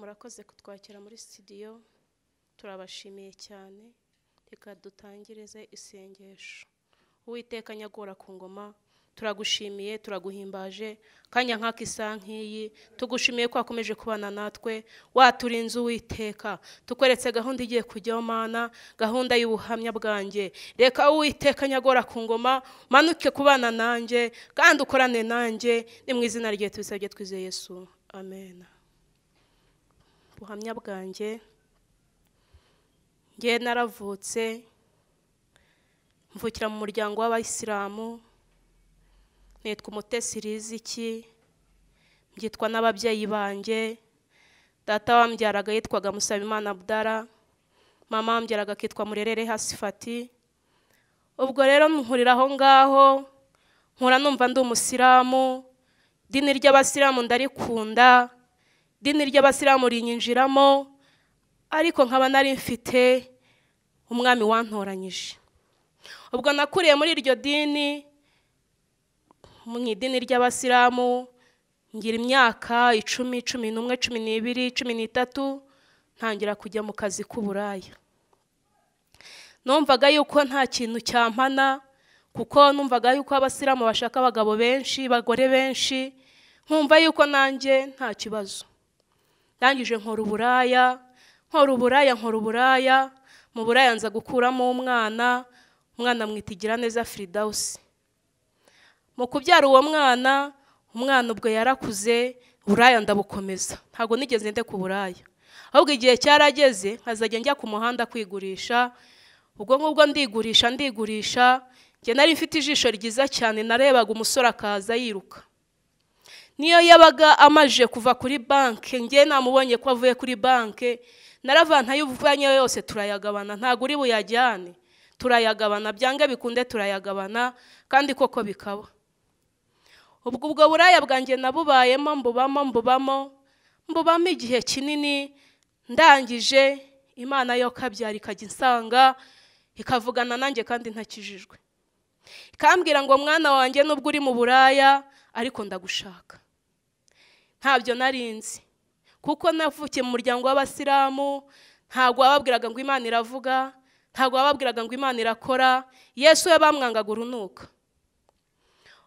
murakoze kutwakira muri sitidiyo turabashimiye cyane reka dutangirize isengesho uwiteka nyagora ku ngoma turagushimiye turaguhimbaje kanya nk'aka isa nk'iyi tugushimiye ko wakomeje kubana natwe waturinze uwiteka tukweretse gahunda igiye kujyaho mana gahunda y'ubuhamya bwanjye reka uwiteka nyagora ku ngoma manuke kubana nanjye kandi ukorane nanjye ni mu izina rye tubisabye twizeye yesu amena buhamya bwanjye nge naravutse mvukira mu muryango w'abayisilamu nitwa umutesi riziki mbyitwa n'ababyeyi banjye data wambyaraga yitwaga musabimana abdara mama wambyaraga akitwa murerere hasifati ubwo rero nkurira aho ngaho nkura numva ndi umusilamu dini ry'abasilamu ndarikunda idini ry'abasilamu rinyinjiramo ariko nkaba nari mfite umwami wantoranyije ubwo nakuriye muri iryo dini mu idini ry'abasilamu ngira imyaka icumi cumi n'umwe cumi n'ibiri cumi n'itatu ntangira kujya mu kazi k'uburaya numvaga yuko nta kintu cyampana kuko numvaga yuko abasilamu bashaka abagabo benshi abagore benshi nkumva yuko nanjye nta kibazo ndangije nkora uburaya nkora uburaya nkora uburaya mu buraya nza gukuramo umwana umwana mwita igira neza firidawusi mu kubyara uwo mwana umwana ubwo yarakuze uburaya ndabukomeza ntabwo nigeze nde ku buraya ahubwo igihe cyarageze nkazajya njya ku muhanda kwigurisha ubwo ngubwo ndigurisha ndigurisha njye nari mfite ijisho ryiza cyane narebaga umusore akaza yiruka niyo yabaga amaje kuva kuri banki ngewe namubonye ko avuye kuri banki naravantayo uvanye yose turayagabana ntabwo uri buyajyane turayagabana byanga bikunde turayagabana kandi koko bikaba ubwo ubwo buraya bwanjye nabubayemo mbubamo mbubamo mbubamo igihe kinini ndangije imana yo kabyara ikajya insanga ikavugana nanjye kandi ntakijijwe ikambwira ngo mwana wanjye nubwo uri mu buraya ariko ndagushaka ntabyo narinzi kuko navukiye mu muryango w'abasilamu ntabwo wababwiraga ngo imana iravuga ntabwo wababwiraga ngo imana irakora yesu we bamwangaga urunuka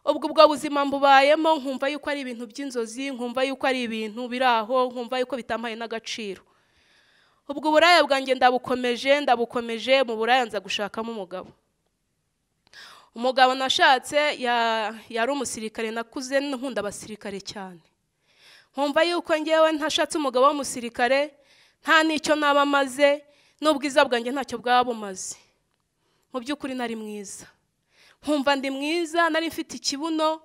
ubwo ubwo buzima mbubayemo nkumva yuko ari ibintu by'inzozi nkumva yuko ari ibintu biri aho nkumva yuko bitampaye n'agaciro ubwo uburaya bwanjye ndabukomeje ndabukomeje mu buraya nza gushakamo umugabo umugabo nashatse yari umusirikare nakuze nkunda abasirikare cyane nkumva yuko ngewe ntashatse umugabo w'umusirikare nta n'icyo naba amaze n'ubwiza bwanjye ntacyo bwaba bumaze mu by'ukuri nari mwiza nkumva ndi mwiza nari mfite ikibuno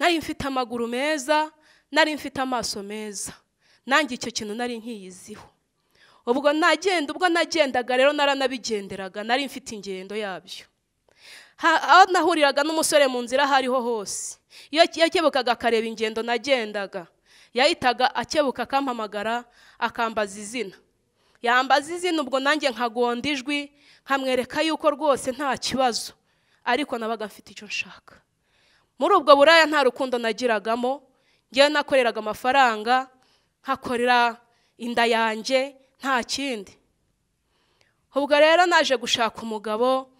nari mfite amaguru meza nari mfite amaso meza nanjye icyo kintu nari nkiyiziho ubwo nagenda ubwo nagendaga rero naranabigenderaga nari mfite ingendo yabyo aho nahuriraga n'umusore mu nzira aho ariho hose iyo yakebukaga akareba ingendo nagendaga yahitaga akebuka akampamagara akambaza izina yambaza izina ubwo nanjye nkagonda ijwi nkamwereka yuko rwose nta kibazo ariko nabaga mfite icyo nshaka muri ubwo buraya nta rukundo nagiragamo ngewe nakoreraga amafaranga nkakorera inda yanjye nta kindi ubwo rero naje gushaka umugabo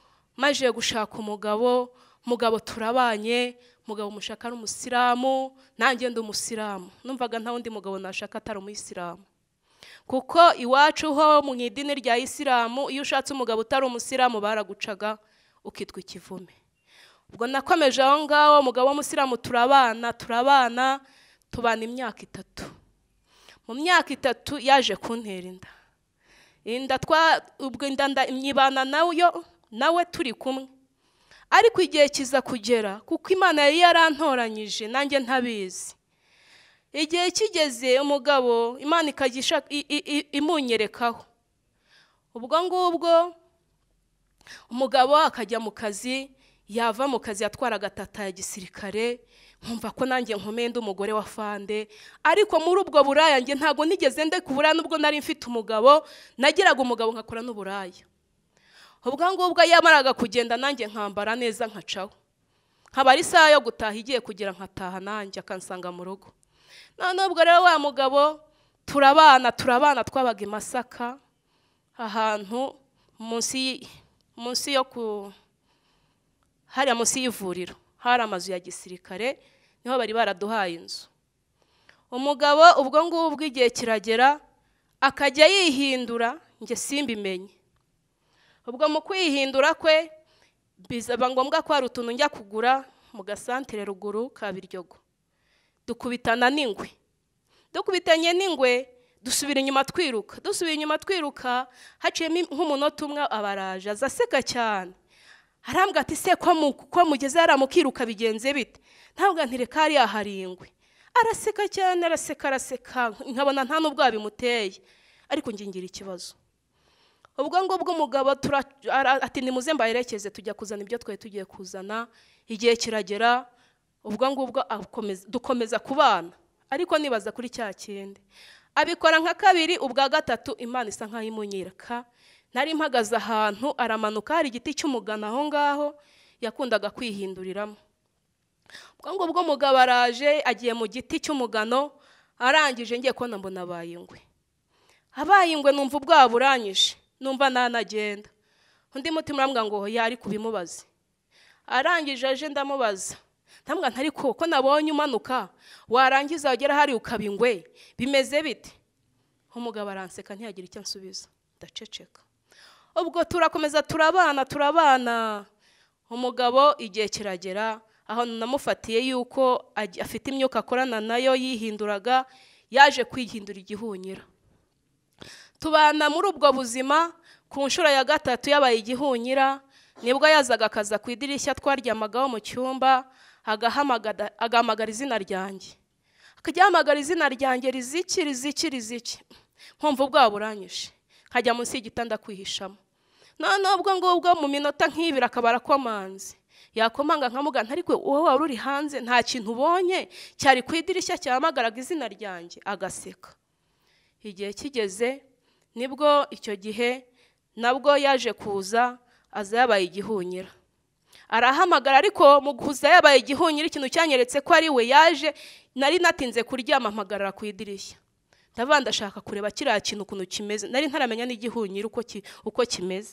maze gushaka umugabo mugabo turabanye umugabo mushaka ari umusilamu nanjye ndi umusilamu numvaga nta wundi mugabo nashaka atari umuyisilamu kuko iwacu ho mu idini rya isilamu iyo ushatse umugabo utari umusilamu baragucaga ukitwa ikivume ubwo nakomeje aho ngaho umugabo w'umusilamu turabana turabana tubana imyaka itatu mu myaka itatu yaje kuntera inda inda twa ubwo inda nyibana nawe turi kumwe ariko igihe kiza kugera kuko imana yari yarantoranyije nanjye ntabizi igihe kigeze umugabo imana ikagisha imunyerekaho ubwo ngubwo umugabo akajya mu kazi yava mu kazi yatwara gatata ya gisirikare nkumva ko nanjye nkomeye ndi umugore wa fande ariko muri ubwo buraya nge ntabwo nigeze ndekubura nubwo nari mfite umugabo nagiraga umugabo nkakora n'uburaya ubwo ngubwo yamaraga kugenda nanjye nkambara neza nkacaho nkaba ari isaha yo gutaha igiye kugira nkataha nanjye akansanga mu rugo noneho ubwo rero wa mugabo turabana turabana twabaga i masaka ahantu munsi yo ku hariya munsi y'ivuriro hari amazu ya gisirikare niho bari baraduhaye inzu umugabo ubwo ngubwo igihe kiragera akajya yihindura njye simbimenye ubwo mu kwihindura kwe bizaba ngombwa ko hari utuntu njya kugura mu gasantere ruguru ka biryogo dukubitana n'ingwe dukubitanye n'ingwe dusubira inyuma twiruka dusubira inyuma twiruka haciyemo nk'umunota umwe abaraje aza aseka cyane arambwa ati se ko mugeze hariya mukiruka bigenze bite ntabwo ntireka hariya hari ingwe araseka cyane araseka araseka nkabona nta n'ubwo bimuteye ariko ngingira ikibazo ubwo bw’umugabo umugabo ati nimuze mbaherekeze tujya kuzana ibyo twari tugiye kuzana igihe kiragera ubwo dukomeza kubana ariko nibaza kuri cya kindi abikora nka kabiri ubwa gatatu imana isa nkaho imunyereka nari mpagaze ahantu aramanuka hari igiti cy'umugano aho ngaho yakundaga kwihinduriramo ubwo ngubwo umugabo araje agiye mu giti cy'umugano arangije ngiye kubona mbona abaye ingwe abaye ingwe numva ubwoba buranyije numva nanagenda undi mutima urambwira ngo yari kubimubaze arangije aje ndamubaza ntabwo ntari ko nabonye umanuka warangiza wagera hari ukaba bimeze bite umugabo aranseka ntiyagire icyo ansubiza ndaceceka ubwo turakomeza turabana turabana umugabo igihe kiragera aho namufatiye yuko afite imyuka akorana nayo yihinduraga yaje kwihindura igihunyira tubana muri ubwo buzima ku nshuro ya gatatu yabaye igihunyira nibwo yazaga akaza ku idirishya twaryamagaho mu cyumba agahamagara izina ryanjye akajya izina ryanjye riziki riziki riziki nkumva ubwabo buranyije nkajya munsi y'igitanda kwihishamo noneho ubwo ngubwo mu minota nk'ibiri akaba arakomanze yakomanga nkamugana ariko wowe wari uri hanze nta kintu ubonye cyari ku idirishya cyahamagaraga izina ryanjye agaseka igihe kigeze nibwo icyo gihe nabwo yaje kuza aza yabaye igihunyira arahamagara ariko mu guhuza yabaye igihunyira ikintu cyanyeretse ko ari we yaje nari natinze kuryama mpagarara ku idirishya ndabona ndashaka kureba kiriya kintu ukuntu kimeze nari ntaramenya n'igihunyira uko kimeze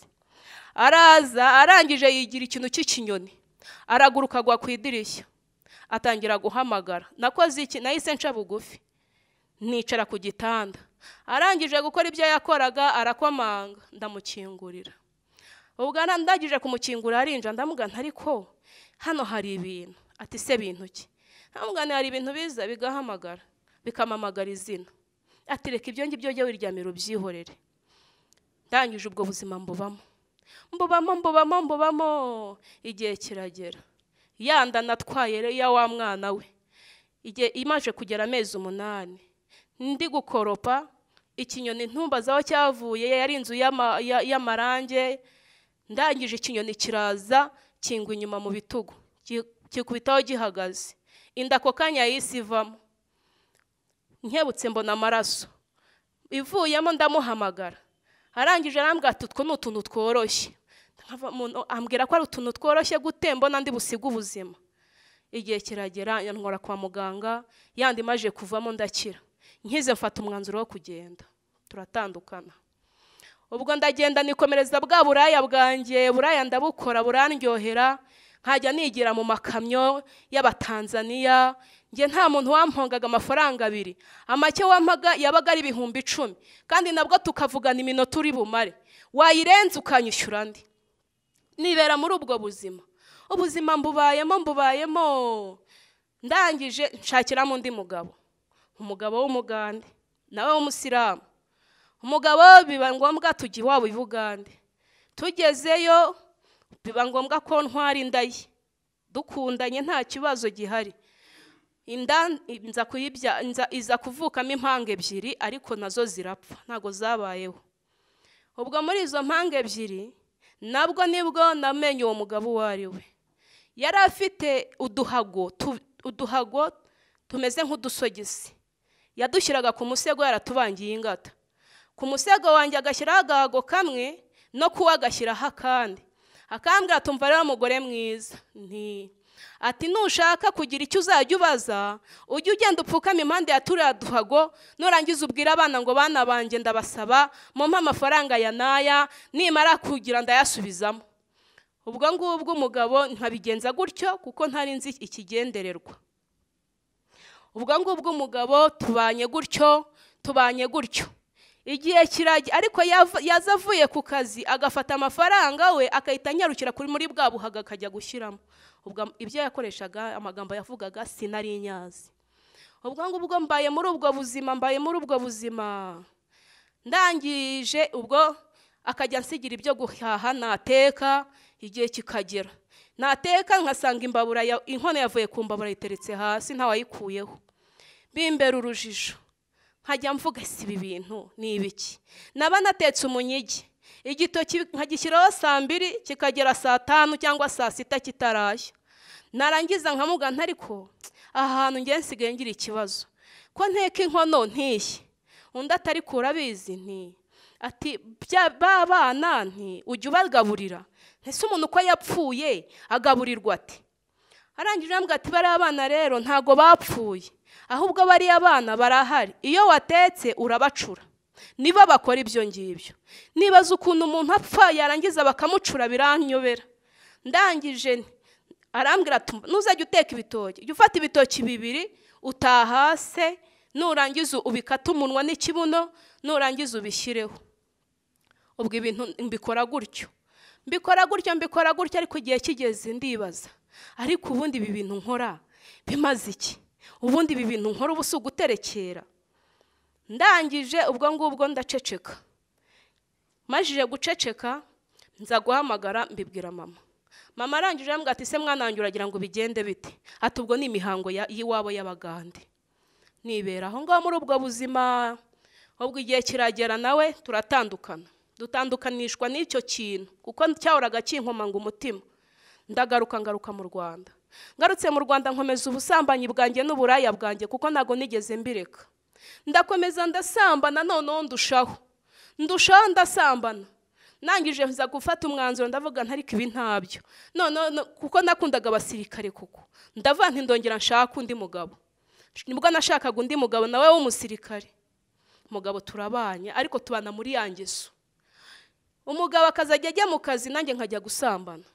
araza arangije yigira ikintu cy'ikinyoni araguruka agwa ku idirishya atangira guhamagara nakoze iki nahise nca bugufi nicara ku gitanda arangije gukora ibyo yakoraga arakomanga ndamukingurira ubwo ndagije kumukingura arinjira ndamugana ariko hano hari ibintu ati se bintu ki ndamugana hari ibintu biza bigahamagara bikamamagara izina ati reka ibyo ngibyo jya wiryamira ubyihorere ndangije ubwo buzima mbubamo mbubamo mbubamo mbubamo igihe kiragera yanda natwaye ya wa mwana we igihe imaze kugera amezi umunani ndi gukoropa ikinyoni ntumbaza aho cyavuye yari inzu y'amarange ndangije ikinyoni kiraza kingwa inyuma mu bitugu kikubitaho gihagaze inda ako kanya yahise nkebutse mbona amaraso ivuyemo ndamuhamagara arangije arambwira ati utwo ni utuntu tworoshye ambwira ko ari utuntu tworoshye gutemba n'andi busiga ubuzima igihe kiragera yantwara kwa muganga yandi imaje kuvamo ndakira nkize mfata umwanzuro wo kugenda turatandukana ubwo ndagenda nikomereza bwa buraya bwanjye buraya ndabukora burandyohera nkajya nigira mu makamyo y'abatanzaniya njye nta muntu wampongaga amafaranga abiri amake wampaga yabaga ari ibihumbi icumi kandi nabwo tukavugana iminota uri bumare wayirenze ukanyishyura andi nibera muri ubwo buzima ubuzima mbubayemo mbubayemo ndangije nshakiramo undi mugabo umugabo w'umugande nawe w'umusilamu umugabo biba ngombwa tujya iwabo i bugande tugezeyo biba ngombwa ko ntwara inda ye dukundanye nta kibazo gihari inda iza kuvukamo impanga ebyiri ariko nazo zirapfa ntabwo zabayeho ubwo muri izo mpanga ebyiri nabwo nibwo namenye uwo mugabo uwo ari we yari afite uduhago uduhago tumeze nk'udusogisi yadushyiraga ku musego yaratubangiye ingata ku musego wanjye agashyiraho agahago kamwe no kuwe agashyiraho akandi akambwira tumva rero mugore mwiza nti ati nushaka kugira icyo uzajya ubaza ujye ugenda upfukama impande ya turiya duhago nurangiza ubwira abana ngo bana banjye ndabasaba mumpe amafaranga ya naya nimara kugira ndayasubizamo ubwo ngubwo umugabo nkabigenza gutyo kuko ntari nzi ikigendererwa ubwo ngubwo umugabo tubanye gutyo tubanye gutyo igihe kiragira ariko yaza avuye ku kazi agafata amafaranga we agahita anyarukira kuri muri bwa buhaga akajya gushyiramo ibyo yakoreshaga amagambo yavugaga sinari inyazi ubwo ngubwo mbaye muri ubwo buzima mbaye muri ubwo buzima ndangije ubwo akajya nsigira ibyo guhaha nateka igihe kikagera nateka nkasanga imbabura inkono yavuye ku mbabura iteretse hasi ntawayikuyeho bimbera urujijo nkajya mvuga si ibi bintu ni ibiki naba natetse umunyigi igitoki nkagishyiraho saa mbiri kikagera saa tanu cyangwa saa sita kitarashya narangiza nkamugana ariko aha hantu nge nsigaye ngira ikibazo ko nteka inkono ntishye undi atari kurabizi nti ati ba bana nti ujya ubagaburira ntese umuntu uko yapfuye agaburirwa ati arangije arambwira ati bariya abana rero ntago bapfuye ahubwo bariya abana barahari iyo watetse urabacura niba bakora ibyo ngibyo nibaza ukuntu umuntu apfa yarangiza bakamucura biranyobera ndangije arambwira ntuzajye uteka ibitoki jya ufata ibitoki bibiri utahase nurangiza ubikate umunwa n'ikibuno nurangiza ubishyireho ubwo ibintu mbikora gutyo mbikora gutyo mbikora gutyo ariko igihe kigeze ndibaza ariko ubundi ibi bintu nkora bimaze iki ubundi ibi bintu nkora ubu si uguterekera ndangije ubwo ngubwo ndaceceka majije guceceka nza guhamagara mbibwira mama mama arangije arambwira ati se mwanange uragira ngo bigende bite ati ubwo ni imihango y'iwabo y'abagande nibera aho ngaho muri ubwo buzima ubwo igihe kiragera nawe turatandukana dutandukanishwa n'icyo kintu kuko cyahoraga kinkomanga umutima ndagaruka ngaruka mu rwanda ngarutse mu rwanda nkomeza ubusambanyi bwanjye n'uburaya bwanjye kuko ntabwo nigeze mbireka ndakomeza ndasambana noneho ndushaho ndushaho ndasambana nangije nza gufata umwanzuro ndavuga ntariko ibi ntabyo none kuko nakundaga abasirikare kuko ndavanga indongera nshaka undi mugabo nibwo nashakaga undi mugabo nawe w'umusirikare umugabo turabanye ariko tubana muri ya ngeso umugabo akazajya ajya mu kazi nanjye nkajya gusambana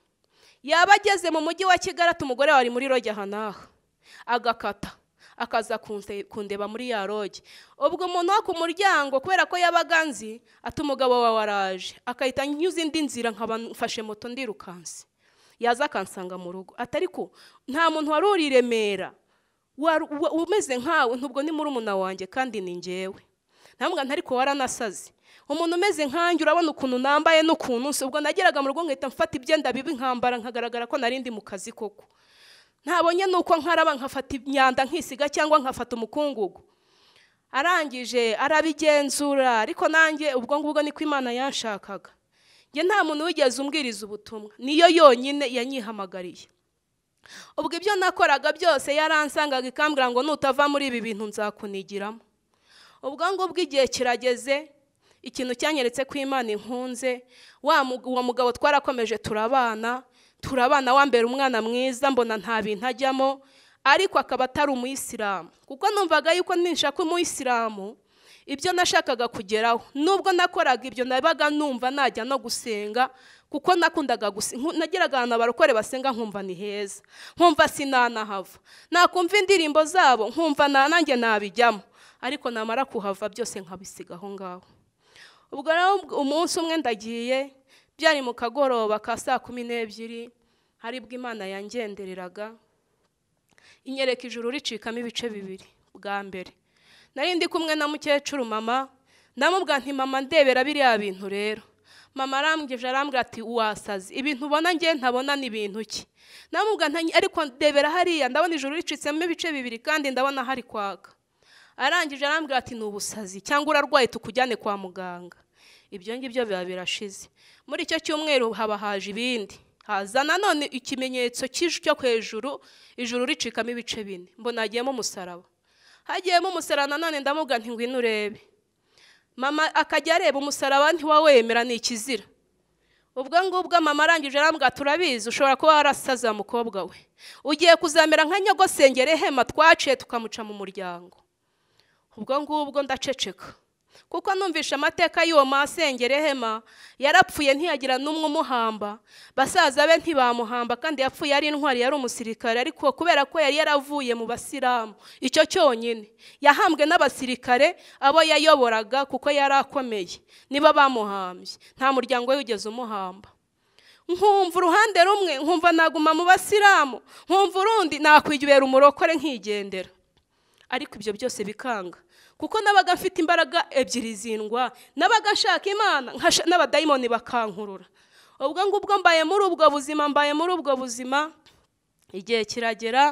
yaba ageze mu mujyi wa kigali ati umugore wari muri roge aha n'aha agakata akaza kundeba muri ya roge ubwo umuntu wo ku muryango kubera ko yabaga nzi ati umugabo wawe araje akahita anyuze indi nzira nkabafashe moto ndirukansi yaza akansanga mu rugo atari ko nta muntu wari uri i remera umeze nkawe ntubwo ni murumuna wanjye kandi ni ngewe ntabwo ariko waranasaze umuntu umeze nkanjye urabona ukuntu nambaye n'ukuntu ubwo nageraga mu rugo nkahita mfata ibyenda bibi nkambara nkagaragara ko narindi mu kazi koko ntabonye nuko nkaraba nkafata imyanda nkisiga cyangwa nkafata umukungugu arangije arabigenzura ariko nanjye ubwo ngubwo niko imana yanshakaga njye nta muntu wigeze umbwiriza ubutumwa niyo yonyine yanyihamagariye ubwo ibyo nakoraga byose yaransangaga ikambwira ngo nutava muri ibi bintu nzakunigiramo ubwo ngubwo igihe kirageze ikintu cyanyeretse ko imana inkunze uwo mugabo twarakomeje turabana turabana wambera umwana mwiza mbona nta bintu ajyamo ariko akaba atari umuyisilamu kuko numvaga yuko ninshaka umuyisilamu ibyo nashakaga kugeraho nubwo nakoraga ibyo nabaga numva najya no gusenga kuko nakundaga nageraga ahantu abarokore basenga nkumva ni heza nkumva sinanahava nakumva indirimbo zabo nkumva nanjye nabijyamo ariko namara kuhava byose nkabisiga aho ngaho ubwo rero umunsi umwe ndagiye byari mu kagoroba ka saa kumi n'ebyiri hari haribwo imana yangendereraga inyereka ijuru ricikamo ibice bibiri bwa mbere nari ndi kumwe na mukecuru mama ndamubwira nti mama ndebera biriya bintu rero mama arambwije arambwira ati wasaze ibintu ubona nge ntabona ni ibintu ki ndamubwira ariko ndebera hariya ndabona ijuru ricitsemo ibice bibiri kandi ndabona hari kwaka arangije arambwira ati ni ubusazi cyangwa urarwaye tukujyane kwa muganga ibyo ngibyo biba birashize muri icyo cyumweru haba haje ibindi haza nanone ikimenyetso cyo hejuru ijuru ricikamo ibice bine mbona hagiyemo umusaraba hagiyemo umusaraba nanone ndamubwira nti ngwino urebe mama akajya areba umusaraba ntiwawemera ni ikizira ubwo ngubwo mama arangije arambwira turabizi ushobora kuba warasaza mukobwa we ugiye kuzamera nka nyogosengere hema twaciye tukamuca mu muryango ubwo ngubwo ndaceceka kuko numvishe amateka y'uwo masengerehema yarapfuye ntiyagira n'umwe umuhamba basaza be ntibamuhamba kandi yapfuye ari intwari yari umusirikare ariko kubera ko yari yaravuye mu basilamu icyo cyonyine yahambwe n'abasirikare abo yayoboraga kuko yari akomeye nibo bamuhambye nta muryango we ugeze umuhamba nkumva uruhande rumwe nkumva naguma mu basilamu nkumva urundi nakwigera umurokore nkigendera ariko ibyo byose bikanga kuko nabaga afite imbaraga ebyiri zindwa nabaga ashaka imana n'abadayimoni bakankurura ubwo ngubwo mbaye muri ubwo buzima mbaye muri ubwo buzima igihe kiragera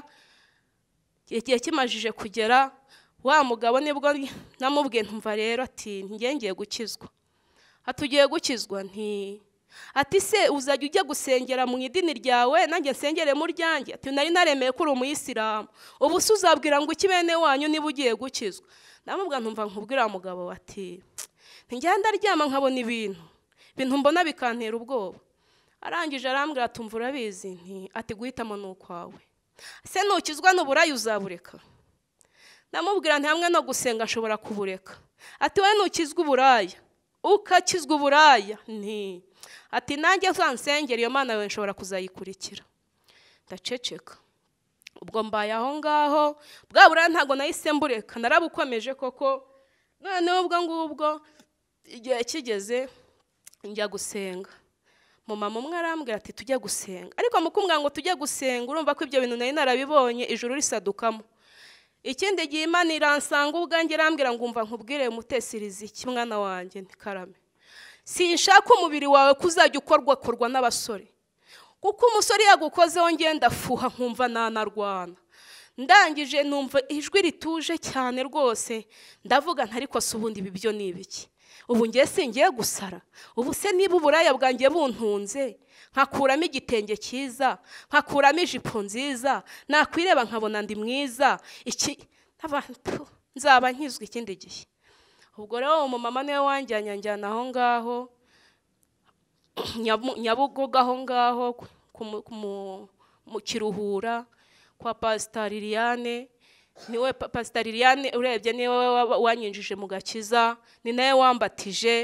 igihe kimajije kugera wa mugabo nibwo namubwiye ntumva rero ati ngiye ngiye gukizwa hatugiye gukizwa nti ati se uzajya ujya gusengera mu idini ryawe nanjye nsengere mu ryanjye ati nari naremeye ko uri umuyisilamu ubu se uzabwira ngo ikibene wanyu niba ugiye gukizwa namubwa ntumva nkubwira mugabo ati ntigenda aryama nkabona ibintu ibintu mbona bikantera ubwoba arangije arambwira ati umva urabizi ati guhitamo ni ukwawe se ntukizwa n'uburayi uzabureka namubwira ntihamwe no gusenga ashobora kubureka ati wowe ntukizwa uburaya ukakizwa uburaya ni ati nanjye nsengeri iyo mana yawe nshobora kuzayikurikira ndaceceka ubwo mbaye aho ngaho bwa buraya ntabwo nahise mbureka narabukomeje koko noneho ubwo ngubwo igihe kigeze njya gusenga mama umwe arambwira ati tujya gusenga ariko mukubwira ngo tujye gusenga urumva ko ibyo bintu nari narabibonye ijuru risadukamo ikindi gihe imana iransanga ubwanjye irambwira ngo umva nkubwire mutesirize iki mwana wanjye ntikarame sinshaka umubiri wawe ko uzajya ukorwa korwa n'abasore kuko umusore yagukozeho ngenda afuha nkumva nanarwana ndangije numva ijwi rituje cyane rwose ndavuga ntariko si ubundi ibi byo ni ibiki ubu ngiye singiye gusara ubu se niba uburaya bwanjye buntunze nkakuramo igitenge cyiza nkakuramo ijipo nziza nakwireba nkabona ndi mwiza iki nzaba nkizwa ikindi gihe ubwo rero umumama niwe wanjyanye anjyana aho ngaho nyabugogo aho ngaho mu kiruhura kwa pasita liliane niwe pasita liliane urebye niwe wanyinjije mu gakiza ni nawe wambatije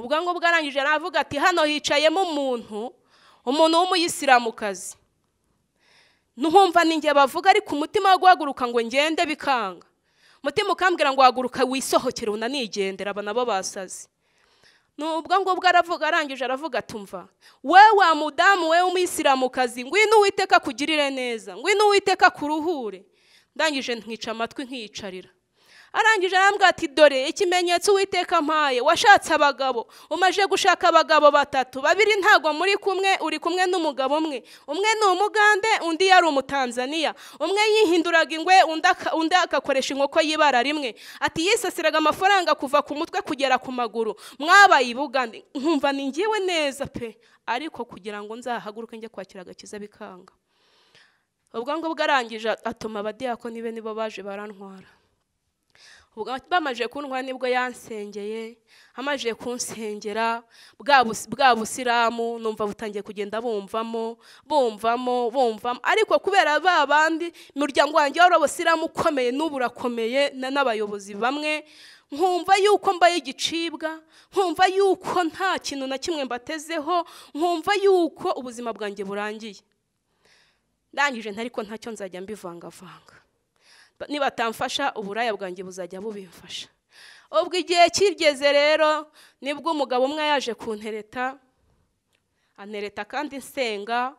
ubwo ngubwo arangije aravuga ati hano hicayemo umuntu umuntu w'umuyisilamukazi ni njye bavuga ariko umutima wo guhaguruka ngo ngende bikanga umutima ukambwira ngo haguruka wisohokere unanigendera aba nabo basaze ubwo ngubwo aravuga arangije aravuga atumva we wa mudamu we w'umuyisilamukazi ngwino uwiteka kugirire neza ngwino uwiteka kuruhure ndangije ntwica amatwi nkiyicarira arangije arambwira ati dore ikimenyetso uwiteka mpaye washatse abagabo umaze gushaka abagabo batatu babiri ntabwo muri kumwe uri kumwe n'umugabo umwe umwe ni umugande undi yari umutanzaniya umwe yihinduraga ingwe undi agakoresha inkoko y'ibara rimwe ati yisasiraga amafaranga kuva ku mutwe kugera ku maguru mwabaye ibugande nkumva ni ngewe neza pe ariko kugira ngo nzahaguruke njye kwakira agakiza bikanga ubwo ngubwo arangije atuma abadiyakoni be nibo baje barantwara bamaje kunywa nibwo yansengeye amaje kunsengera bwa busiramu numva butangiye kugenda bumvamo bumvamo bumvamo ariko kubera ba bandi umuryango wanjye wari abasilamu ukomeye n'ubu urakomeye n'abayobozi bamwe nkumva yuko mbaye igicibwa nkumva yuko nta kintu na kimwe mbatezeho nkumva yuko ubuzima bwanjye burangiye ndangije ntari ntacyo nzajya mbivangavanga nibatamfasha uburaya bwanjye buzajya bubimfasha ubwo igihe kigeze rero nibwo umugabo umwe yaje kuntereta anereta kandi nsenga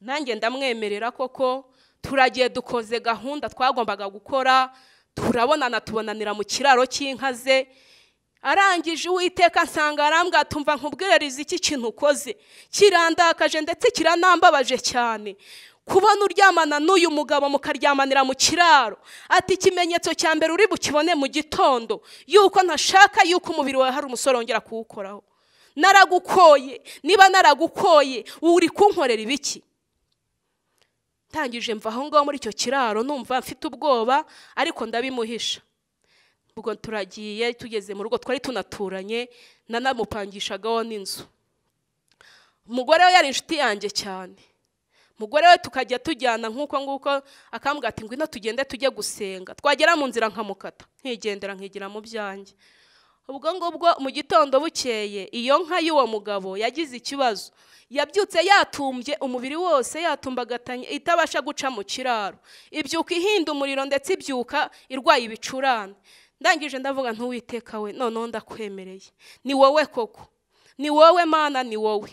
nanjye ndamwemerera koko turagiye dukoze gahunda twagombaga gukora turabonana tubonanira mu kiraro cy'inka ze arangije uwiteka nsanga arambwa tumva nkubwirariza iki kintu ukoze kirandakaje ndetse kiranambabaje cyane kubona uryamana n'uyu mugabo mukaryamanira mu kiraro ati ikimenyetso cya mbere uri bukibone mu gitondo yuko ntashaka yuko umubiri wawe hari umusore wongera kuwukoraho naragukoye niba naragukoye uri kunkorera ibiki ntangije mva aho ngaho muri icyo kiraro numva mfite ubwoba ariko ndabimuhisha ubwo turagiye tugeze mu rugo twari tunaturanye nanamupangishagaho n'inzu umugore we yari inshuti yanjye cyane umugore we tukajya tujyana nk'uko nguko akambwira ati ngwino tugende tujye gusenga twagera mu nzira nkamukata nkigendera nkigira mu byanjye ubwo ngubwo mu gitondo bukeye iyo nka y'uwo mugabo yagize ikibazo yabyutse yatumbye umubiri wose yatumbagatanye itabasha guca mu kiraro ibyuka ihinda umuriro ndetse ibyuka irwaye ibicurane ndangije ndavuga ntuwiteka we noneho ndakwemereye ni wowe koko ni wowe mana ni wowe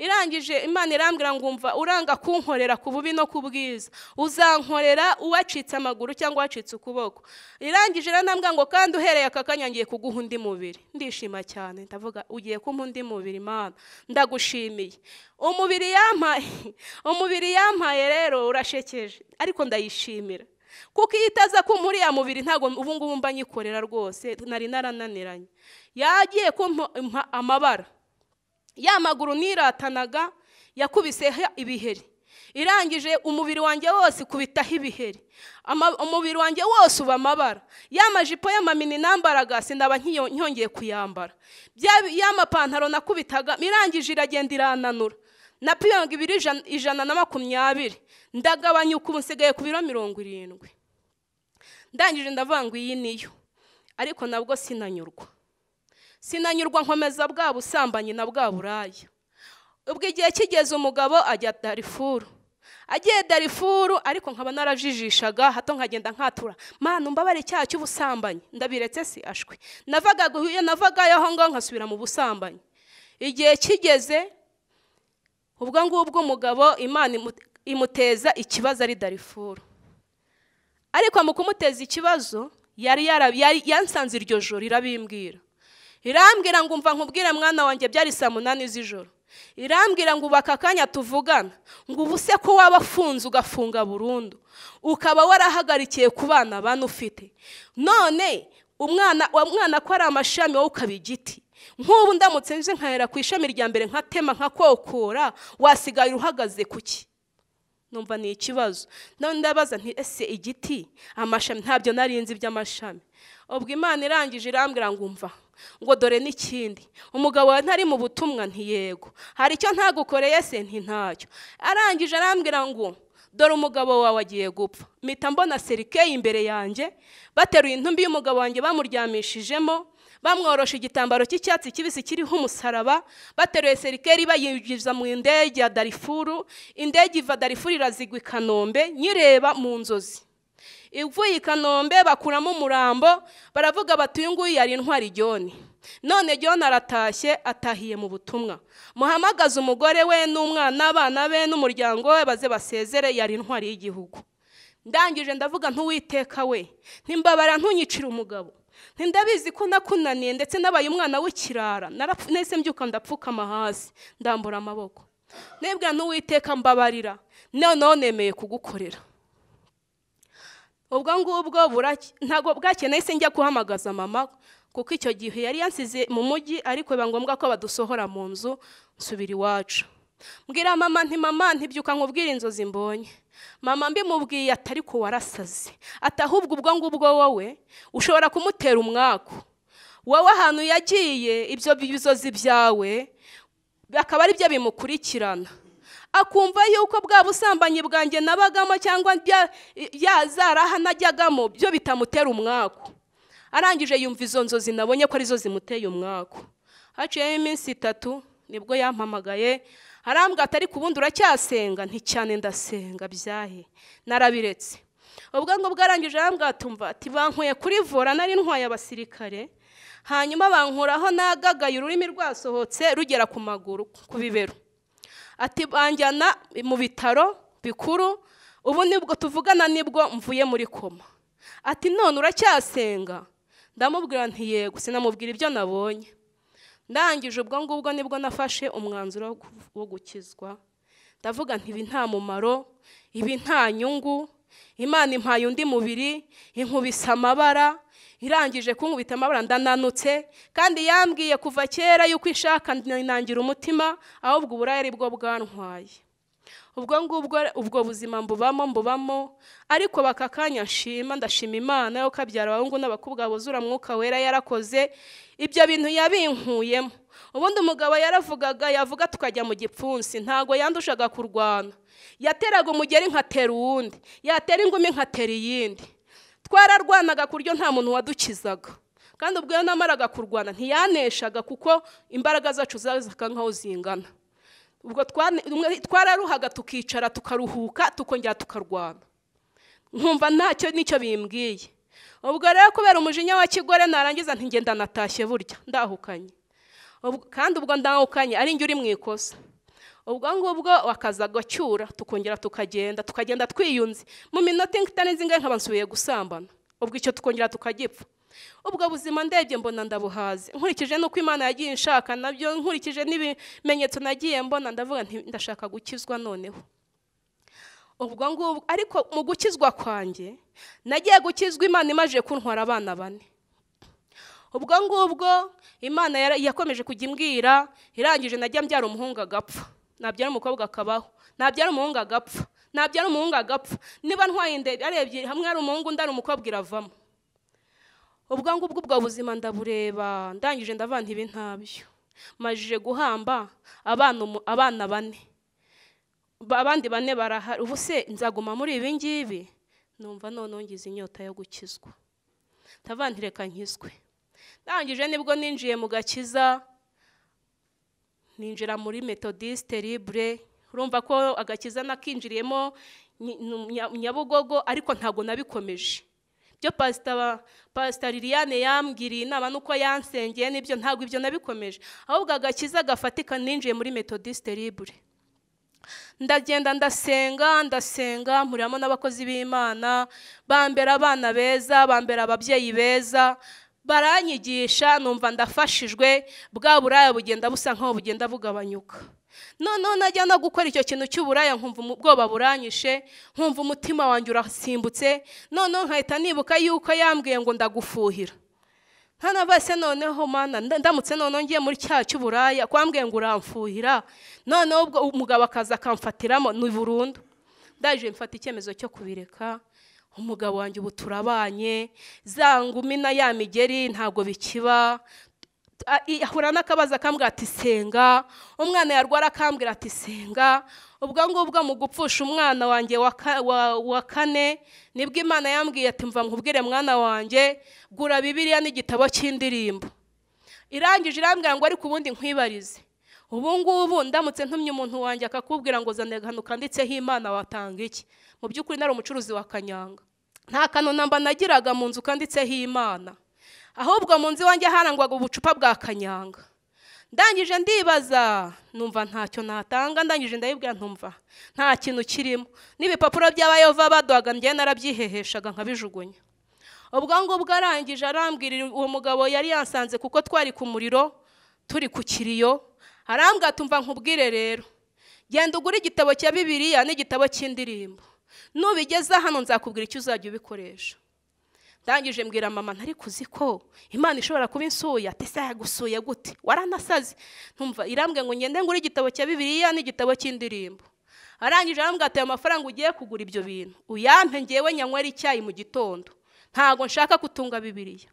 irangije imana irambwira ngumva uranga kunkorera ku bubi no ku bwiza uzankorera uwacitse amaguru cyangwa wacitse ukuboko irangije iranambwira ngo kandi uhereye aka kanya ngiye kuguha undi mubiri ndishima cyane ndavuga ugiye kumpa undi mubiri imana ndagushimiye umubiri yampaye umubiri yampaye rero urashekeje ariko ndayishimira kuko iyo itaza ko uriya mubiri ntabwo ubu ngubu mba nyikorera rwose nari narananiranye yagiye kumpa amabara ya maguru niratanaga yakubiseho ibiheri irangije umubiri wanjye wose ikubitaho ibiheri umubiri wanjye wose uba amabara ya majipo y'amamini nambaraga sinaba nkiyongeye kuyambara ya nakubitaga irangije iragenda irananura na piyongo ibiri ijana na makumyabiri ndagabanyuka ubu nsigaye ku biro mirongo irindwi ndangije ndavuga ngo iyi niyo ariko nabwo sinanyurwa sinanyurwa nkomeza bwa busambanyi na bwa buraya ubwo igihe kigeze umugabo ajya darifuru agiye darifuru ariko nkaba narajijishaga hato nkagenda nkatura mpano umbabare icyaha cy'ubusambanyi ndabiretse si ashwi navaga guhuye navagayo aho ngaho nkasubira mu busambanyi igihe kigeze ubwo ngubwo umugabo imana imuteza ikibazo ari darifuru ariko mu kumuteza ikibazo yari yansanze iryo joro irabimbwira irambwira ngo umva nkubwire mwana wanjye byari saa munani z'ijoro irambwira ngo ubu aka tuvugana ngo ubu se ko waba afunze ugafunga burundu ukaba warahagarikiye ku bana bane ufite none umwana wa mwana ko ari amashami wowe ukaba igiti nk'ubu ndamutse nje nkahera ku ishami rya mbere nkatema nkakokora wasigaye uhagaze ku ki numva ni ikibazo none ndabaza nti ese igiti amashami ntabyo narinzi iby’amashami ubwo imana irangije irambwira ngo umva ngo dore n'ikindi umugabo we ntari mu butumwa ntiyego hari icyo ntagukoreye se ntacyo. arangije arambwira ngo dore umugabo wawe agiye gupfa mpita mbona serikeye imbere yanjye bateruye intumbi y'umugabo wanjye bamuryamishijemo bamworoshe igitambaro cy'icyatsi kibisi kiriho umusaraba bateruye serikeri bayinjiza mu ndege ya darifuru indege iva darifuru irazigwa i kanombe nyireba mu nzozi ivuye i kanombe bakuramo umurambo baravuga bati uyu nguyu yari intwari jyoni none John aratashye atahiye mu butumwa muhamagaze umugore we n'umwana n'abana be n'umuryango we baze basezere yari intwari y'igihugu ndangije ndavuga ntuwiteka we ntimbabara ntunyicire umugabo ntindabizi ko nakunaniye ndetse nabaye umwana w'ikirara nese mbyuka ndapfukama hasi ndambura amaboko nibwa ntuwiteka mbabarira noneho nemeye kugukorera ubwo ngubwo ntabwo bwakeneye se njya kuhamagaza mama kuko icyo gihe yari yansize mu mujyi ariko biba ngombwa ko badusohora mu nzu nsubira iwacu mbwira mama nti mama ntibyuka nkubwire inzozi mbonye mama mbimubwiye atari ku warasaze atahubwo ubwo ngubwo wowe ushobora kumutera umwaku wowe ahantu yagiye ibyo bizozi byawe akaba ari byo bimukurikirana akumva yuko bwa busambanyi bwanjye nabagamo cyangwa ya najyagamo byo bitamutera umwaku arangije yumva izo nzozi nabonye ko arizo zimuteye umwaku haciyeho iminsi itatu nibwo yampamagaye arambwa atari ku bundi uracyasenga nticyane ndasenga byahe narabiretse ubwo ngubwo arangije arambwatumva ati bankuye kuri vora nari ntwaye abasirikare hanyuma bankuraho nagagaye ururimi rwasohotse rugera ku maguru ku bibero ati banjyana mu bitaro bikuru ubu nibwo tuvugana nibwo mvuye muri koma ati none uracyasenga ndamubwira yego sinamubwira ibyo nabonye ndangije ubwo ngubwo nibwo nafashe umwanzuro wo gukizwa ndavuga ibi nta mumaro ibi nta nyungu imana impaye undi mubiri inkubisa amabara irangije kunkubita amabara ndananutse kandi yambwiye kuva kera yuko ishaka nangira umutima ahubwo uburaya bwo bwantwaye ubwo ngubwo ubwo buzima mbubamo mbubamo ariko bakakanya nshima ndashima imana yo kabyara abahungu n'abakobwa buzura mwuka wera yarakoze ibyo bintu yabinkuyemo ubundi umugabo yaravugaga yavuga tukajya mu gipfunsi ntabwo yandushaga kurwana yateraga umugeri nkatera uwundi yatera ingumi nkatera iyindi twararwanaga ku buryo nta muntu wadukizaga kandi ubwo iyo namaraga kurwana ntiyaneshaga kuko imbaraga zacu zazaga nkaho zingana ubwo twararuhaga tukicara tukaruhuka tukongera tukarwana nkumva ntacyo nicyo bimbwiye ubwo rero kubera umujinya wa kigore narangiza ntigenda natashye burya ndahukanye kandi ubwo ndahukanye ari njye uri mu ikosa ubwo ngubwo bakaza agacyura tukongera tukagenda tukagenda twiyunze mu minota itari zingahe nkaba nsubiye gusambana ubwo icyo tukongera tukagipfa ubwo buzima ndebye mbona ndabuhaze nkurikije n'uko imana yagiye inshaka nabyo nkurikije n'ibimenyetso nagiye mbona ndavuga ndashaka gukizwa noneho ubwo ngubwo ariko mu gukizwa kwanjye nagiye gukizwa imana imaze kuntwara abana bane ubwo ngubwo imana yakomeje kujya imbwira irangije najya mbyara umuhungu agapfa nabyara umukobwa akabaho nabyara umuhungu agapfa nabyara umuhungu agapfa niba ntwaye indege ebyiri hamwe ari umuhungu undi ari umukobwa iravamo ubwo ngubwo ubwo buzima ndabureba ndangije ndavana ibi ntabyo majije guhamba abana bane abandi bane barahari ubu se nzaguma muri ibi ngibi numva noneho ngize inyota yo gukizwa ndavana reka nkizwe ndangije nibwo ninjiye mu gakiza ninjira muri metodisite libure urumva ko agakiza nakinjiriyemo nyabugogo ariko ntabwo nabikomeje ibyo pasita liliane yambwiriye inama nuko yansengeye n'ibyo ntabwo ibyo nabikomeje ahubwo agakiza gafatika ninjiye muri metodisite libure ndagenda ndasenga ndasenga muriramo n'abakozi b'imana bambera abana beza bambera ababyeyi beza baranyigisha numva ndafashijwe bwa buraya bugenda busa nkaho bugenda bugabanyuka noneho najya no gukora icyo kintu cy'uburaya nkumva ubwoba buranyishe nkumva umutima wanjye urasimbutse noneho nkahita nibuka yuko yambwiye ngo ndagufuhira hano bose noneho mana ndamutse noneho ngiye muri cya cy'uburaya kwambwiye ngo uramfuhira noneho umugabo akaza akamfatiramo ni burundu ndaje mfata icyemezo cyo kubireka umugabo wanjye ubu turabanye za ngumi na ya migeri ntabwo bikiba ahura n'akabazo akambwira ati senga umwana yarwara akambwira ati senga ubwo ngubwo mu gupfusha umwana wanjye wa kane nibwo imana yambwiye ati mva nkubwire mwana wanjye gura bibiriya n'igitabo cy'indirimbo irangije irambwira ngo ariko ubundi nkwibarize ubu ngubu ndamutse ntumye umuntu wanjye akakubwira ngo zane ahantu kanditseho imana watanga iki mu by'ukuri nari umucuruzi wa kanyanga nta kano namba nagiraga mu nzu kanditseho imana ahubwo mu nzu iwanjye harangwaga ubucupa bwa kanyanga ndangije ndibaza numva ntacyo natanga ndangije ndayibwira ntumva nta kintu kirimo n'ibipapuro by'abayova baduhaga njyewe narabyiheheshaga nkabijugunya ubwo ngubwo arangije arambwira uwo mugabo yari yasanze kuko twari ku muriro turi ku kiriyo arambwira tumva nkubwire rero genda ugure igitabo cya bibiriya n'igitabo cy'indirimbo nubigeza hano nzakubwira icyo uzajya ubikoresha ndangije mbwira mama ntari kuzi ko imana ishobora kuba insuya tese yagusuye gute waranasaze ntumva irambwe ngo ngende ngure igitabo cya bibiliya n'igitabo cy'indirimbo arangije arambwira ati amafaranga ugiye kugura ibyo bintu uyampe ngewe nyanywera icyayi mu gitondo ntabwo nshaka kutunga bibiliya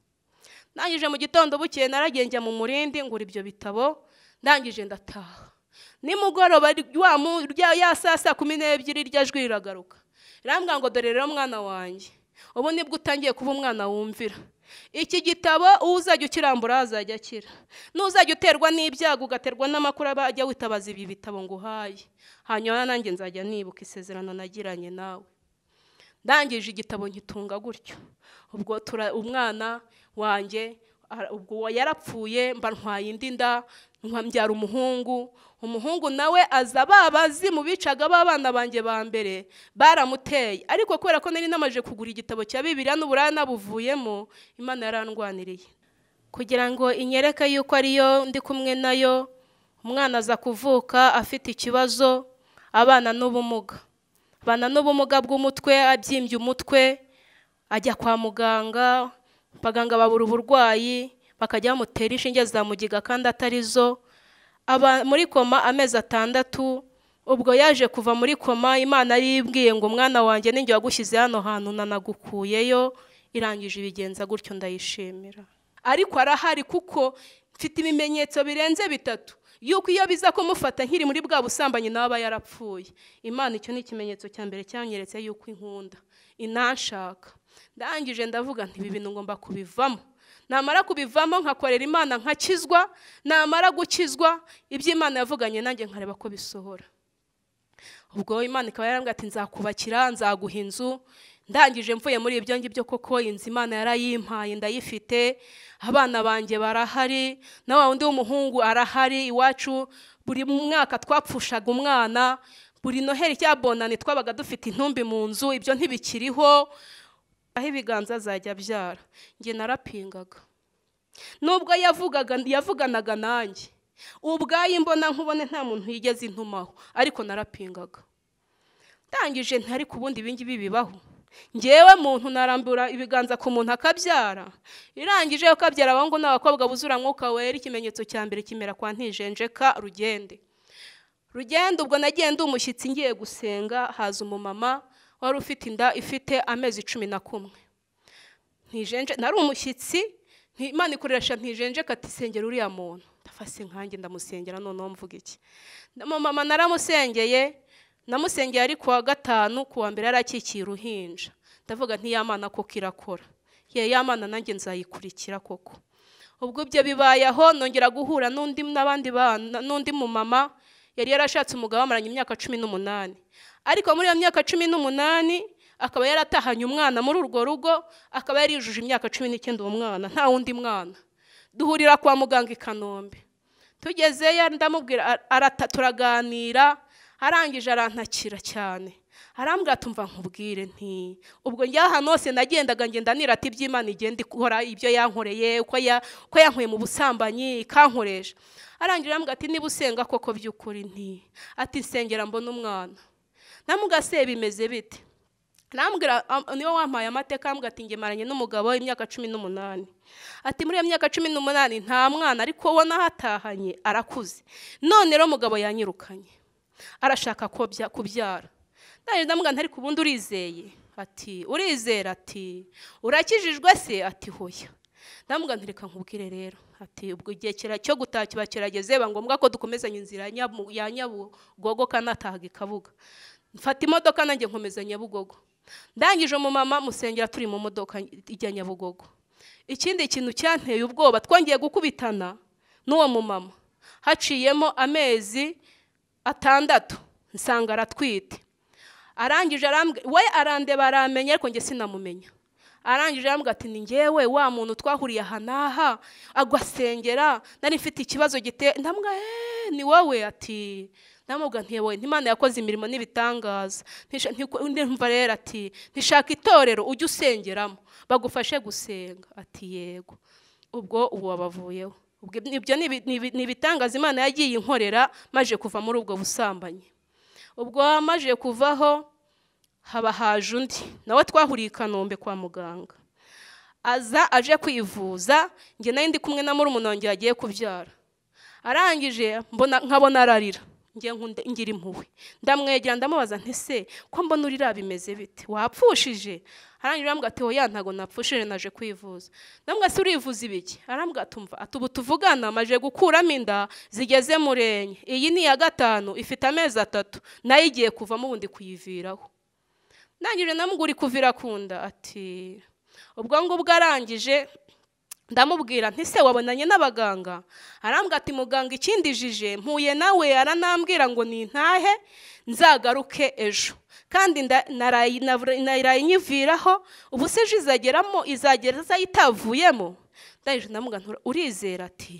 ndangije mu gitondo bukeye naragiye mu murindi ngura ibyo bitabo ndangije ndataha nimugoroba wa ya saa saa kumi n'ebyiri rya jwi riragaruka irambwira ngo dore rero mwana wanjye ubu nibwo utangiye kuba umwana wumvira iki gitabo uzajya ukirambura azajya akira n'uzajya uterwa n'ibyago ugaterwa n'amakuru aba ajya witabaza ibi bitabo ngo uhaye hanyuma nanjye nzajya nibuka isezerano nagiranye nawe ndangije igitabo ngitunga gutyo ubwo umwana wanjye ubwo uwo yarapfuye mba ntwaye indi nda nkambyara umuhungu umuhungu nawe aza babazi mu bicaga b'abana banjye ba mbere baramuteye ariko kubera ko nari namaje kugura igitabo cya bibiriya n'uburaya nabuvuyemo imana yarandwaniriye kugira ngo inyereke yuko ariyo ndi kumwe nayo umwana aza kuvuka afite ikibazo abana n'ubumuga abana n'ubumuga bw'umutwe abyimbye umutwe ajya kwa muganga abaganga babura uburwayi bakajya bamutera inshinge za mugiga kandi atari zo aba muri koma amezi atandatu ubwo yaje kuva muri koma imana yibwiye ngo umwana wanjye ninjye wagushyize hano hantu nanagukuyeyo irangije ibigenza gutyo ndayishimira ariko arahari kuko mfite ibimenyetso birenze bitatu yuko iyo biza kumufata nkiri muri bwa busambanyi nawe aba yarapfuye imana icyo ni ikimenyetso cya mbere cyanyeretse yuko inkunda inanshaka ndangije ndavuga nti ibi bintu ngomba kubivamo namara kubivamo nkakorera imana nkakizwa namara gukizwa iby’Imana yavuganye nanjye nkareba ko bisohora ubwo imana ikaba yarambwira ati nzakubakira nzaguha inzu ndangije mvuye muri ibyo ngibyo koko inzu imana yarayimpaye ndayifite abana banjye barahari na wa wundi w'umuhungu arahari iwacu buri mwaka twapfushaga umwana buri noheli cyabonani twabaga dufite intumbi mu nzu ibyo ntibikiriho aho ibiganza azajya abyara njye narapingaga nubwo yavugaga yavuganaga nanjye ubwayo imbona nkubone nta muntu yigeze intumaho ariko narapingaga ndangije ntari ku bundi ibingibi bibaho ngewe muntu narambura ibiganza ku muntu akabyara irangije yo kabyara abahungu n'abakobwa buzura mwuka wera ikimenyetso cya mbere kimera kwa ntijenjeka rugende rugende ubwo nagiye ndi umushyitsi ngiye gusenga haza umumama wari ufite inda ifite amezi cumi na kumwe ntijenje nari umushyitsi imana ikoresha ntijenje katisengera uriya muntu ndafase nkanjye ndamusengera noneho mvuga iki mama naramusengeye namusengeye ari ku wa gatanu ku wa mbere yari uruhinja ndavuga ntiyamana koko irakora ye yamana nanjye nzayikurikira koko ubwo ibyo bibaye aho nongera guhura n'undi n'abandi bana n'undi mu mama yari yarashatse umugabo bamaranye imyaka cumi n'umunani ariko muri iyo myaka cumi n'umunani akaba yaratahanye umwana muri urwo rugo akaba yarijuje imyaka cumi n'icyenda uwo mwana nta wundi mwana duhurira kwa muganga i kanombe tugezeyo ndamubwira turaganira arangije arantakira cyane arambwira tumva nkubwire nti ubwo njyaha hose nagendaga ngenda nirata iby'imana igenda ikora ibyo yankoreye uko yankuye mu busambanyi ikankoresha arangije arambwira ati niba usenga koko by'ukuri nti ati nsengera mbona umwana namwe ugasiye bimeze bite nambwira niba wampaye amateka yambwira ati ngemaranye n'umugabo imyaka cumi n'umunani ati muri iyo myaka cumi n'umunani nta mwana ariko uwo nahatahanye arakuze none rero umugabo yanyirukanye arashaka kubyara nawe ndamubwira ntari ku bundi urizeye ati urizera ati urakijijwe se ati hoya ndamubwira ntireka nkubwire rero ati ubwo igihe cyo gutaha kiba kirageze biba ngombwa ko dukomezanya inzira ya nyabugogo kanatahaga ikabuga mfata imodoka nanjye nkomeza nyabugogo ndangije mama musengera turi mu modoka ijya nyabugogo ikindi kintu cyanteye ubwoba twongeye gukubitana n'uwo mumama haciyemo amezi atandatu nsanga aratwite arangije we arandeba aramenya ariko njye sinamumenya arangije arambwira ati ni ngewe wa muntu twahuriye aha n'aha agasengera nari mfite ikibazo giteye ndamwira eh, ni wowe ati ndamubwira nti yewe imana yakoze imirimo n'ibitangaza ntumva rero ati ntishaka itorero ujye usengeramo bagufashe gusenga ati yego ubwo ubu wabavuyeho ibyo ni ibitangaza imana yagiye inkorera maje kuva muri ubwo busambanyi ubwo amaze kuvaho haba haje undi nawe twahuriye i kanombe kwa muganga aza aje kwivuza njye nayo ndi kumwe na murumuna wanjye yagiye kubyara arangije mbona nkabona ararira njye nkunda ngira impuhwe ndamwegera ndamubaza ntese ko mbona urira bimeze bite wapfushije arangije arambwira ati oya oh, ntago napfushije naje kwivuza ndamubwira ati urivuza ibiki arambwira atumva ati ubu tuvugana amaje gukuramo inda zigeze muri iyi ni iya gatanu ifite amezi atatu nayo igiye kuvamo ubundi kuyiviraho ndangije namugura ikuvira ku ati ubwo ngubwo arangije ndamubwira ntise wabonanye n'abaganga arambwira ati muganga ikindi jije mpuye nawe aranambwira ngo ni ntahe nzagaruke ejo kandi naraye nyiviraho ubu se izageramo izageza itavuyemo ndahije ndamubwira urizera ati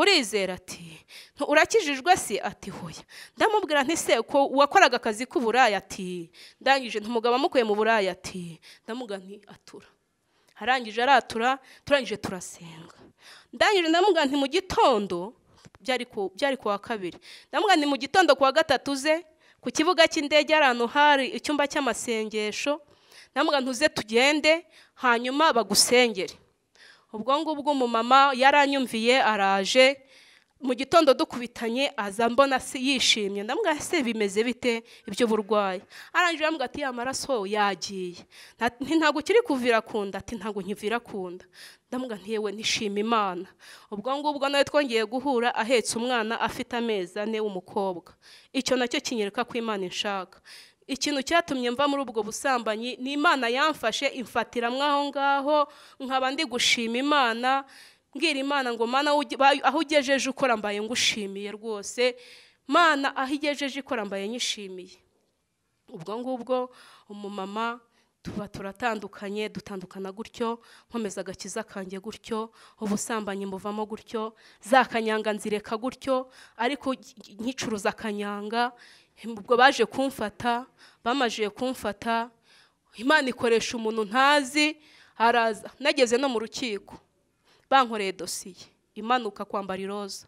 urizera ati urakijijwe si ati hoya ndamubwira ntise ko wakoraga akazi k'uburaya ati ndangije ntumugabo amukuye mu buraya ati ndamubwira nti atura arangije aratura turangije turasenga ndangije ndamubwira nti mu gitondo byari ku wa kabiri ndamubwira nti mu gitondo ku wa gatatu ze ku kibuga cy'indege ahantu hari icyumba cy'amasengesho ndamubwira ntuze tugende hanyuma bagusengere ubwo ngubwo umumama yaranyumviye araje mu gitondo dukubitanye aza mbona si yishimye ndamwira se bimeze bite iby'uburwayi arangije arambwira ati amaraso yagiye ntabwo ukiri kuvira ku ati ntabwo nkivira ku nda ndamubwira nti nishima imana ubwo ngubwo nawe twongeye guhura ahetse umwana afite amezi ane w'umukobwa icyo nacyo kinyereka ko imana inshaka ikintu cyatumye mva muri ubwo busambanyi ni imana yamfashe imfatira mwaho ngaho nkaba ndi gushima imana mbwira imana ngo mana aho ugejeje ukora mbaye ngushimiye rwose mana aho igejeje ikora mbaye nyishimiye ubwo ngubwo umumama tuba turatandukanye dutandukana gutyo nkomeza agakiza kanjye gutyo ubusambanyi muvamo gutyo za kanyanga nzireka gutyo ariko nkicuruza akanyanga ubwo baje kumfata bamajije kumfata imana ikoresha umuntu ntazi araza nageze no mu rukiko bankoreye dosiye imanuka kwambara iroza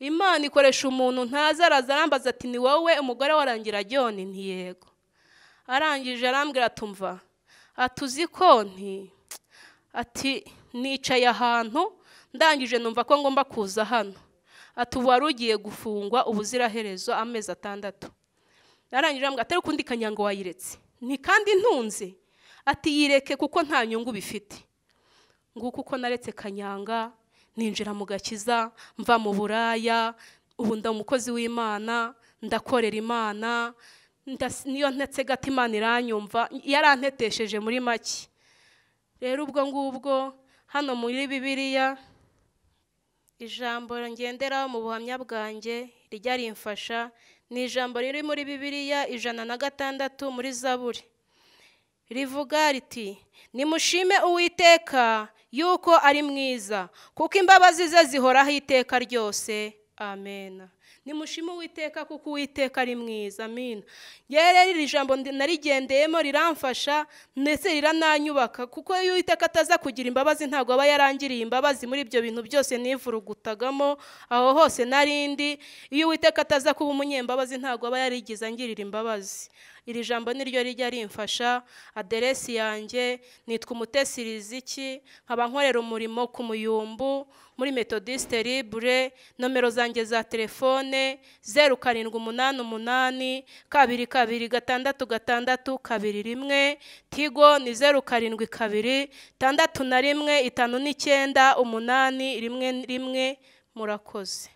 imana ikoresha umuntu ntazi araza arambaza ati ni wowe umugore warangira ajyone ntiyego arangije arambwira atumva atuzi konti ati nicaye ahantu ndangije numva ko ngomba kuza hano ati wari ugiye gufungwa ubuziraherezo amezi atandatu arangije arambwira atari ukundi kanyango wayiretse ni kandi ntunze ati yireke kuko nta nyungu bifite nguko uko naretse kanyanga ninjira mu gakiza mva mu buraya ubu nda umukozi w'imana ndakorera imana niyo ntetse gato imana iranyumva yarantetesheje muri make rero ubwo ngubwo hano muri bibiliya ijambo ngenderaho mu buhamya bwanjye rijya rimfasha ni ijambo riri muri bibiliya ijana na gatandatu muri zaburi rivuga riti nimushime uwiteka yuko ari mwiza kuko imbabazi ze zihoraho iteka ryose amena. nimushime uwiteka kuko uwiteka ari mwiza amina rero iri jambo narigendeyemo riramfasha ndetse rirananyubaka kuko iyo uwiteka ataza kugira imbabazi ntabwo aba yarangiriye imbabazi muri ibyo bintu byose nivurugutagamo aho hose narindi iyo uwiteka ataza kuba umunyembabazi ntabwo aba yarigize angirira imbabazi iri jambo niryo rijya rimfasha aderesi yanjye nitwa umutesi riziki nkaba nkorera umurimo ku muyumbu muri metodiste libure nomero zanjye za telefone zeru karindwi umunani umunani kabiri kabiri gatandatu gatandatu kabiri rimwe tigo ni zeru karindwi kabiri tandatu na rimwe itanu n'icyenda umunani rimwe rimwe murakoze